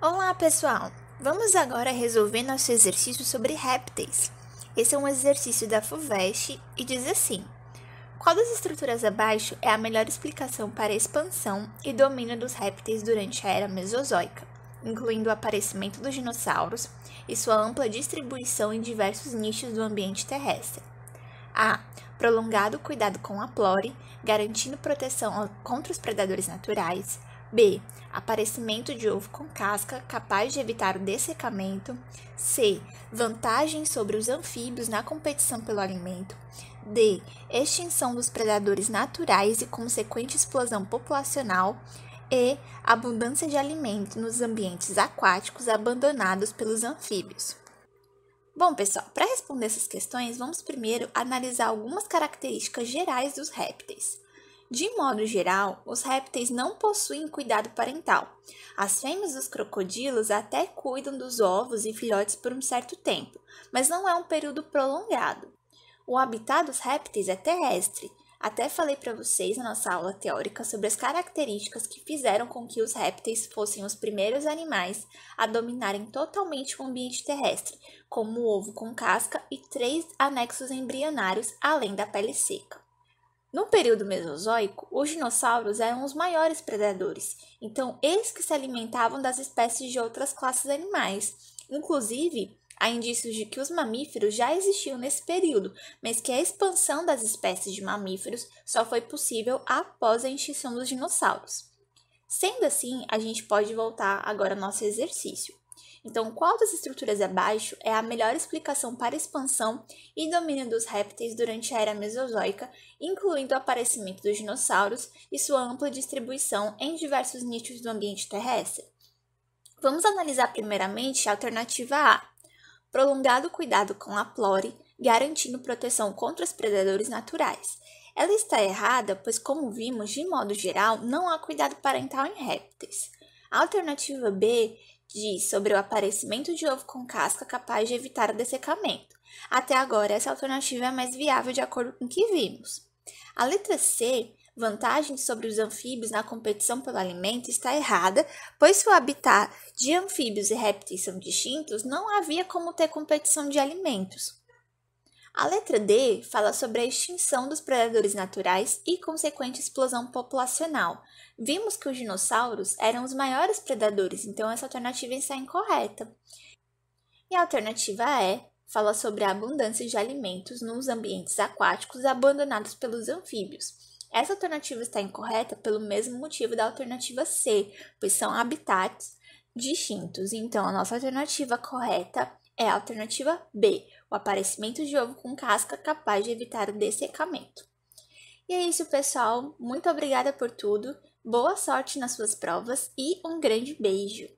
Olá, pessoal! Vamos agora resolver nosso exercício sobre répteis. Esse é um exercício da FUVEST e diz assim: Qual das estruturas abaixo é a melhor explicação para a expansão e domínio dos répteis durante a era Mesozoica, incluindo o aparecimento dos dinossauros e sua ampla distribuição em diversos nichos do ambiente terrestre? A. Prolongado cuidado com a plore, garantindo proteção contra os predadores naturais. B. Aparecimento de ovo com casca, capaz de evitar o dessecamento. C. Vantagem sobre os anfíbios na competição pelo alimento. D. Extinção dos predadores naturais e consequente explosão populacional. E. Abundância de alimento nos ambientes aquáticos abandonados pelos anfíbios. Bom, pessoal, para responder essas questões, vamos primeiro analisar algumas características gerais dos répteis. De modo geral, os répteis não possuem cuidado parental. As fêmeas dos crocodilos até cuidam dos ovos e filhotes por um certo tempo, mas não é um período prolongado. O habitat dos répteis é terrestre, até falei para vocês na nossa aula teórica sobre as características que fizeram com que os répteis fossem os primeiros animais a dominarem totalmente o ambiente terrestre, como o ovo com casca e três anexos embrionários além da pele seca. No período Mesozoico, os dinossauros eram os maiores predadores, então eles que se alimentavam das espécies de outras classes animais. Inclusive, Há indícios de que os mamíferos já existiam nesse período, mas que a expansão das espécies de mamíferos só foi possível após a extinção dos dinossauros. Sendo assim, a gente pode voltar agora ao nosso exercício. Então, qual das estruturas abaixo é a melhor explicação para a expansão e domínio dos répteis durante a era Mesozoica, incluindo o aparecimento dos dinossauros e sua ampla distribuição em diversos nichos do ambiente terrestre? Vamos analisar primeiramente a alternativa A, prolongado cuidado com a plore, garantindo proteção contra os predadores naturais. Ela está errada, pois, como vimos, de modo geral, não há cuidado parental em répteis. A alternativa B diz sobre o aparecimento de ovo com casca capaz de evitar o dessecamento. Até agora, essa alternativa é mais viável de acordo com o que vimos. A letra C vantagem sobre os anfíbios na competição pelo alimento está errada, pois se o habitat de anfíbios e répteis são distintos, não havia como ter competição de alimentos. A letra D fala sobre a extinção dos predadores naturais e consequente explosão populacional. Vimos que os dinossauros eram os maiores predadores, então essa alternativa está incorreta. E a alternativa E fala sobre a abundância de alimentos nos ambientes aquáticos abandonados pelos anfíbios. Essa alternativa está incorreta pelo mesmo motivo da alternativa C, pois são habitats distintos. Então, a nossa alternativa correta é a alternativa B, o aparecimento de ovo com casca capaz de evitar o dessecamento. E é isso, pessoal. Muito obrigada por tudo. Boa sorte nas suas provas e um grande beijo!